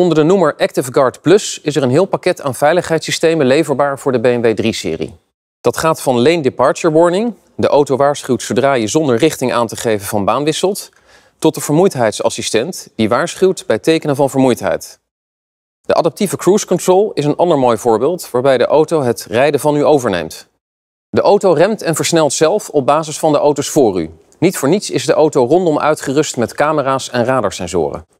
Onder de noemer ActiveGuard Plus is er een heel pakket aan veiligheidssystemen leverbaar voor de BMW 3-serie. Dat gaat van lane departure warning, de auto waarschuwt zodra je zonder richting aan te geven van baan wisselt, tot de vermoeidheidsassistent die waarschuwt bij tekenen van vermoeidheid. De adaptieve cruise control is een ander mooi voorbeeld waarbij de auto het rijden van u overneemt. De auto remt en versnelt zelf op basis van de auto's voor u. Niet voor niets is de auto rondom uitgerust met camera's en radarsensoren.